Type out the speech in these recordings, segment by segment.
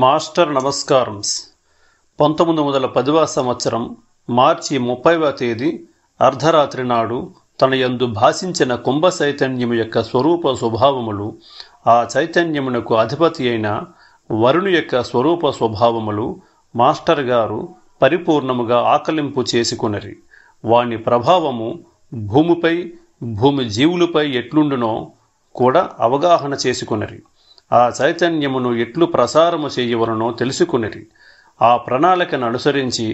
master నమస్కారంస్ పంతొమ్మిది వందల పదివ సంవత్సరం మార్చి ముప్పైవ తేదీ అర్ధరాత్రి నాడు తన యందు భాషించిన కుంభ చైతన్యము యొక్క స్వరూప స్వభావములు ఆ చైతన్యమునకు అధిపతి అయిన వరుణు యొక్క స్వరూప స్వభావములు మాస్టర్ గారు పరిపూర్ణముగా ఆకలింపు చేసుకునరి వాని ప్రభావము భూమిపై భూమి జీవులపై ఎట్లుండునో కూడా అవగాహన చేసుకునరి ఆ చైతన్యమును ఎట్లు ప్రసారము చేయవలనో తెలుసుకునిరి ఆ ప్రణాళికను అనుసరించి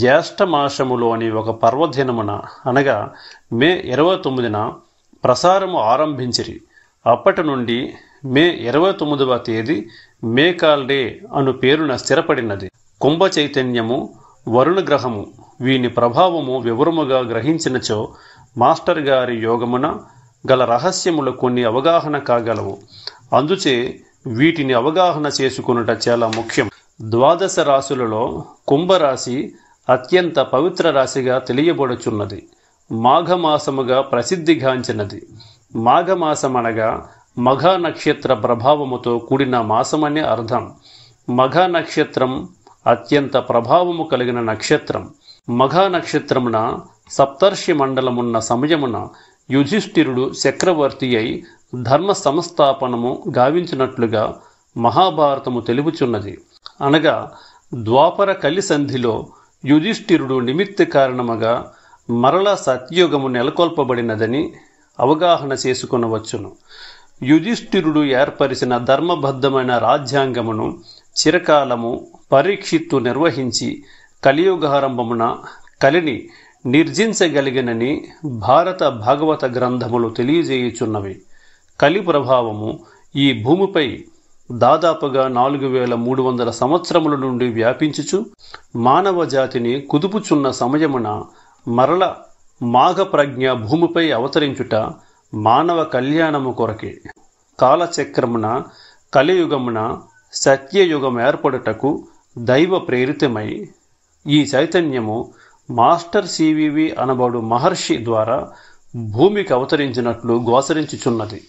జ్యేష్ఠమాసములోని ఒక పర్వదినమున అనగా మే ఇరవై తొమ్మిదిన ప్రసారము ఆరంభించిరి అప్పటి నుండి మే ఇరవై తొమ్మిదవ తేదీ మే డే అను పేరున స్థిరపడినది కుంభ చైతన్యము వరుణ గ్రహము వీని ప్రభావము వివరముగా గ్రహించినచో మాస్టర్ గారి యోగమున గల రహస్యములు కొన్ని అవగాహన కాగలవు అందుచే వీటిని అవగాహన చేసుకున్నట చాలా ముఖ్యం ద్వాదశ రాశులలో కుంభరాశి అత్యంత పవిత్ర రాశిగా తెలియబడుచున్నది మాఘమాసముగా ప్రసిద్ధిగాంచినది మాఘమాసమనగా మఘా నక్షత్ర ప్రభావముతో కూడిన మాసమని అర్థం మఘా నక్షత్రం అత్యంత ప్రభావము కలిగిన నక్షత్రం మఘా నక్షత్రమున సప్తర్షి మండలమున్న సమయమున యుధిష్ఠిరుడు చక్రవర్తి అయి ధర్మ సంస్థాపనము గావించినట్లుగా మహాభారతము తెలుపుచున్నది అనగా ద్వాపర కలి సంధిలో యుధిష్ఠిరుడు నిమిత్త కారణముగా మరల సత్యయుగము నెలకొల్పబడినదని అవగాహన చేసుకునవచ్చును యుధిష్ఠిరుడు ఏర్పరిచిన ధర్మబద్ధమైన రాజ్యాంగమును చిరకాలము పరీక్షిత్తు నిర్వహించి కలియుగారంభమున కలిని నిర్జించగలిగినని భారత భాగవత గ్రంథములు తెలియజేయుచున్నవి కలి ప్రభావము ఈ భూమిపై దాదాపుగా నాలుగు వేల మూడు వందల సంవత్సరముల నుండి వ్యాపించుచు మానవ జాతిని కుదుపుచున్న సమయమున మరల మాఘ ప్రజ్ఞ భూమిపై అవతరించుట మానవ కళ్యాణము కొరకే కాలచక్రమున కలియుగమున సత్యయుగం ఏర్పడుటకు దైవ ప్రేరితమై ఈ చైతన్యము మాస్టర్ సివివి అనబడు మహర్షి ద్వారా భూమికి అవతరించినట్లు గోచరించుచున్నది